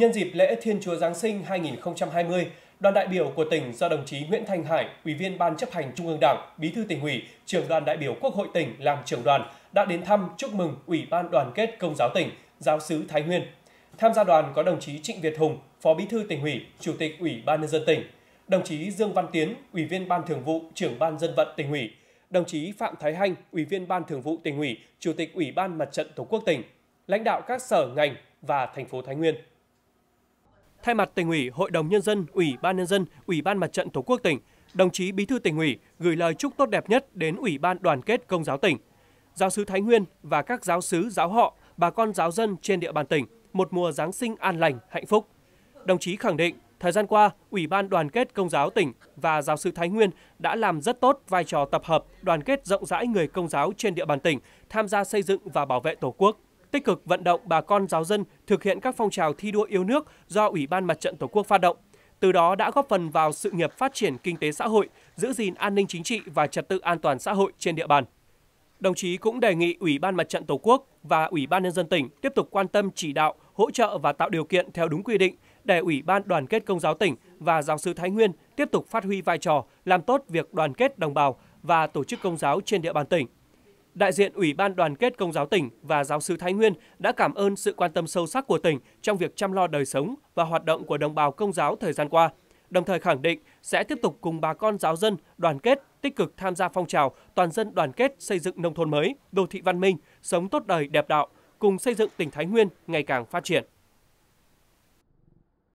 Nhân dịp lễ Thiên Chúa Giáng sinh 2020, đoàn đại biểu của tỉnh do đồng chí Nguyễn Thanh Hải, Ủy viên Ban chấp hành Trung ương Đảng, Bí thư tỉnh ủy, trưởng đoàn đại biểu Quốc hội tỉnh làm trưởng đoàn đã đến thăm chúc mừng Ủy ban Đoàn kết Công giáo tỉnh, giáo sứ Thái Nguyên. Tham gia đoàn có đồng chí Trịnh Việt Hùng, Phó Bí thư tỉnh ủy, Chủ tịch Ủy ban nhân dân tỉnh, đồng chí Dương Văn Tiến, Ủy viên Ban Thường vụ, trưởng Ban dân vận tỉnh ủy, đồng chí Phạm Thái Hanh, Ủy viên Ban Thường vụ tỉnh ủy, Chủ tịch Ủy ban Mặt trận Tổ quốc tỉnh, lãnh đạo các sở ngành và thành phố Thái Nguyên. Thay mặt tỉnh ủy, Hội đồng Nhân dân, Ủy ban Nhân dân, Ủy ban Mặt trận Tổ quốc tỉnh, đồng chí Bí thư tỉnh ủy gửi lời chúc tốt đẹp nhất đến Ủy ban Đoàn kết Công giáo tỉnh, giáo sứ Thái Nguyên và các giáo sứ giáo họ, bà con giáo dân trên địa bàn tỉnh một mùa Giáng sinh an lành, hạnh phúc. Đồng chí khẳng định, thời gian qua, Ủy ban Đoàn kết Công giáo tỉnh và giáo sư Thái Nguyên đã làm rất tốt vai trò tập hợp, đoàn kết rộng rãi người công giáo trên địa bàn tỉnh, tham gia xây dựng và bảo vệ Tổ quốc tích cực vận động bà con giáo dân thực hiện các phong trào thi đua yêu nước do Ủy ban Mặt trận Tổ quốc phát động. Từ đó đã góp phần vào sự nghiệp phát triển kinh tế xã hội, giữ gìn an ninh chính trị và trật tự an toàn xã hội trên địa bàn. Đồng chí cũng đề nghị Ủy ban Mặt trận Tổ quốc và Ủy ban nhân dân tỉnh tiếp tục quan tâm chỉ đạo, hỗ trợ và tạo điều kiện theo đúng quy định để Ủy ban Đoàn kết Công giáo tỉnh và giáo sư Thái Nguyên tiếp tục phát huy vai trò làm tốt việc đoàn kết đồng bào và tổ chức công giáo trên địa bàn tỉnh đại diện Ủy ban Đoàn kết Công giáo tỉnh và giáo sư Thái Nguyên đã cảm ơn sự quan tâm sâu sắc của tỉnh trong việc chăm lo đời sống và hoạt động của đồng bào công giáo thời gian qua, đồng thời khẳng định sẽ tiếp tục cùng bà con giáo dân đoàn kết, tích cực tham gia phong trào toàn dân đoàn kết xây dựng nông thôn mới, đô thị văn minh, sống tốt đời đẹp đạo, cùng xây dựng tỉnh Thái Nguyên ngày càng phát triển.